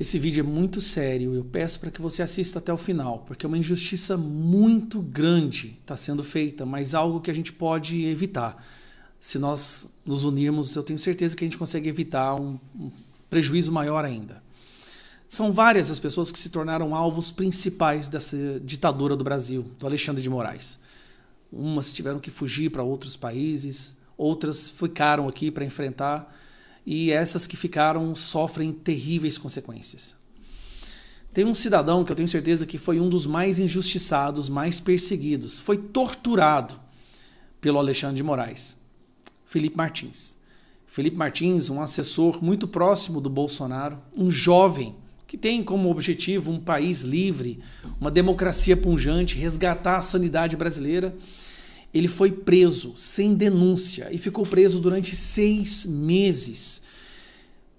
Esse vídeo é muito sério, eu peço para que você assista até o final, porque é uma injustiça muito grande está sendo feita, mas algo que a gente pode evitar. Se nós nos unirmos, eu tenho certeza que a gente consegue evitar um, um prejuízo maior ainda. São várias as pessoas que se tornaram alvos principais dessa ditadura do Brasil, do Alexandre de Moraes. Umas tiveram que fugir para outros países, outras ficaram aqui para enfrentar e essas que ficaram sofrem terríveis consequências. Tem um cidadão que eu tenho certeza que foi um dos mais injustiçados, mais perseguidos, foi torturado pelo Alexandre de Moraes, Felipe Martins. Felipe Martins, um assessor muito próximo do Bolsonaro, um jovem que tem como objetivo um país livre, uma democracia punjante, resgatar a sanidade brasileira ele foi preso sem denúncia e ficou preso durante seis meses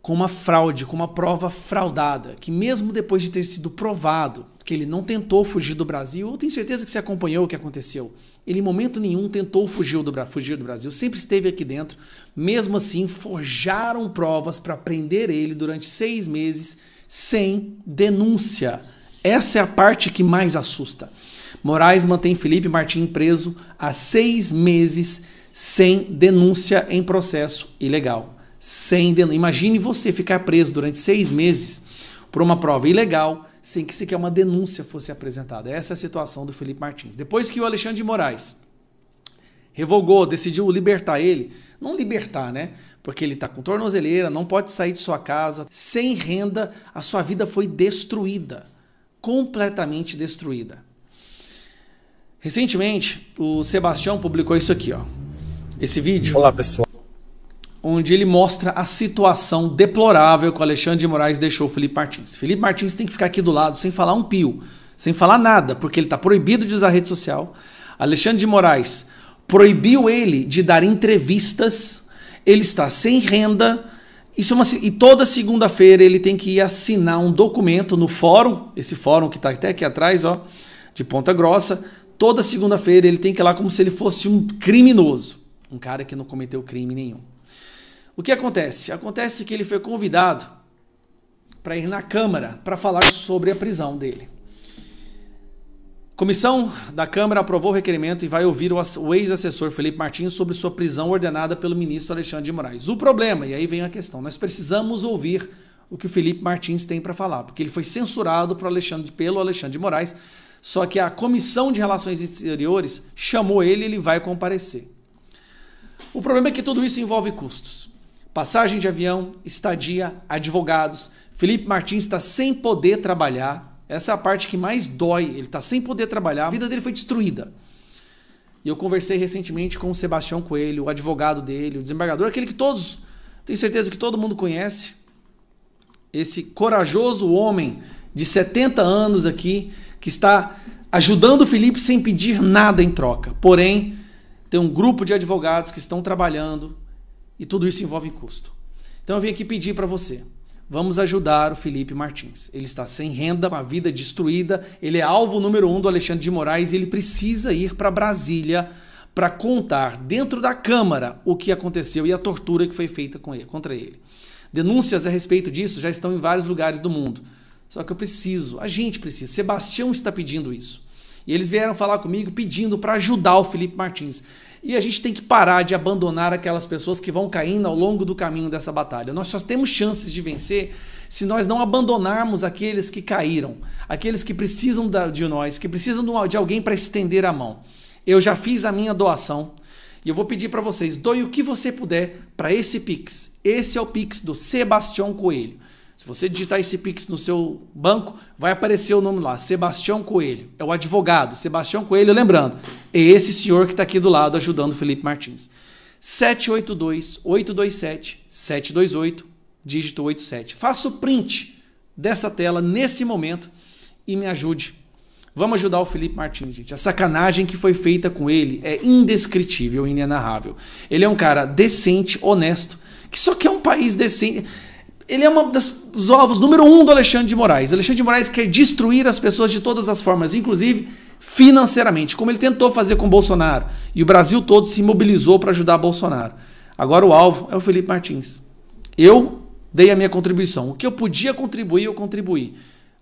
com uma fraude, com uma prova fraudada, que mesmo depois de ter sido provado que ele não tentou fugir do Brasil, eu tenho certeza que você acompanhou o que aconteceu. Ele em momento nenhum tentou fugir do, fugir do Brasil, sempre esteve aqui dentro. Mesmo assim, forjaram provas para prender ele durante seis meses sem denúncia. Essa é a parte que mais assusta. Moraes mantém Felipe Martim preso há seis meses sem denúncia em processo ilegal. Sem denúncia. Imagine você ficar preso durante seis meses por uma prova ilegal sem que sequer uma denúncia fosse apresentada. Essa é a situação do Felipe Martins. Depois que o Alexandre de Moraes revogou, decidiu libertar ele, não libertar, né? Porque ele está com tornozeleira, não pode sair de sua casa, sem renda, a sua vida foi destruída, completamente destruída. Recentemente, o Sebastião publicou isso aqui, ó. Esse vídeo. Olá, pessoal. Onde ele mostra a situação deplorável que o Alexandre de Moraes deixou o Felipe Martins. Felipe Martins tem que ficar aqui do lado sem falar um pio, sem falar nada, porque ele está proibido de usar rede social. Alexandre de Moraes proibiu ele de dar entrevistas. Ele está sem renda. Isso é uma, e toda segunda-feira ele tem que ir assinar um documento no fórum, esse fórum que está até aqui atrás, ó, de Ponta Grossa Toda segunda-feira ele tem que ir lá como se ele fosse um criminoso, um cara que não cometeu crime nenhum. O que acontece? Acontece que ele foi convidado para ir na Câmara para falar sobre a prisão dele. Comissão da Câmara aprovou o requerimento e vai ouvir o ex-assessor Felipe Martins sobre sua prisão ordenada pelo ministro Alexandre de Moraes. O problema, e aí vem a questão, nós precisamos ouvir o que o Felipe Martins tem para falar, porque ele foi censurado Alexandre, pelo Alexandre de Moraes só que a Comissão de Relações Exteriores chamou ele, e ele vai comparecer. O problema é que tudo isso envolve custos. Passagem de avião, estadia, advogados. Felipe Martins está sem poder trabalhar. Essa é a parte que mais dói. Ele está sem poder trabalhar. A vida dele foi destruída. E eu conversei recentemente com o Sebastião Coelho, o advogado dele, o desembargador, aquele que todos, tenho certeza que todo mundo conhece. Esse corajoso homem de 70 anos aqui, que está ajudando o Felipe sem pedir nada em troca. Porém, tem um grupo de advogados que estão trabalhando e tudo isso envolve custo. Então eu vim aqui pedir para você. Vamos ajudar o Felipe Martins. Ele está sem renda, com a vida destruída, ele é alvo número um do Alexandre de Moraes e ele precisa ir para Brasília para contar dentro da Câmara o que aconteceu e a tortura que foi feita com ele, contra ele. Denúncias a respeito disso já estão em vários lugares do mundo. Só que eu preciso, a gente precisa. Sebastião está pedindo isso. E eles vieram falar comigo pedindo para ajudar o Felipe Martins. E a gente tem que parar de abandonar aquelas pessoas que vão caindo ao longo do caminho dessa batalha. Nós só temos chances de vencer se nós não abandonarmos aqueles que caíram, aqueles que precisam de nós, que precisam de alguém para estender a mão. Eu já fiz a minha doação e eu vou pedir para vocês: doe o que você puder para esse Pix. Esse é o Pix do Sebastião Coelho. Se você digitar esse Pix no seu banco, vai aparecer o nome lá, Sebastião Coelho. É o advogado, Sebastião Coelho, lembrando, é esse senhor que está aqui do lado ajudando o Felipe Martins. 782-827-728, dígito 87. Faça o print dessa tela nesse momento e me ajude. Vamos ajudar o Felipe Martins, gente. A sacanagem que foi feita com ele é indescritível, inenarrável. Ele é um cara decente, honesto, que só quer um país decente ele é um dos ovos número um do Alexandre de Moraes. Alexandre de Moraes quer destruir as pessoas de todas as formas, inclusive financeiramente, como ele tentou fazer com Bolsonaro. E o Brasil todo se mobilizou para ajudar Bolsonaro. Agora o alvo é o Felipe Martins. Eu dei a minha contribuição. O que eu podia contribuir, eu contribuí.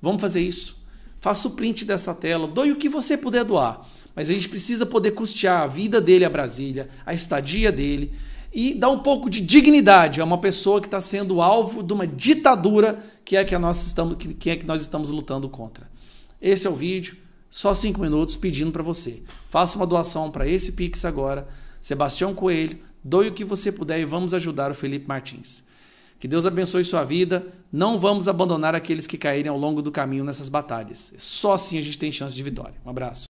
Vamos fazer isso. Faça o print dessa tela, doe o que você puder doar. Mas a gente precisa poder custear a vida dele a Brasília, a estadia dele, e dá um pouco de dignidade a uma pessoa que está sendo alvo de uma ditadura que é que, nós estamos, que, que, é que nós estamos lutando contra. Esse é o vídeo, só cinco minutos pedindo para você. Faça uma doação para esse Pix agora. Sebastião Coelho, doe o que você puder e vamos ajudar o Felipe Martins. Que Deus abençoe sua vida. Não vamos abandonar aqueles que caírem ao longo do caminho nessas batalhas. Só assim a gente tem chance de vitória. Um abraço.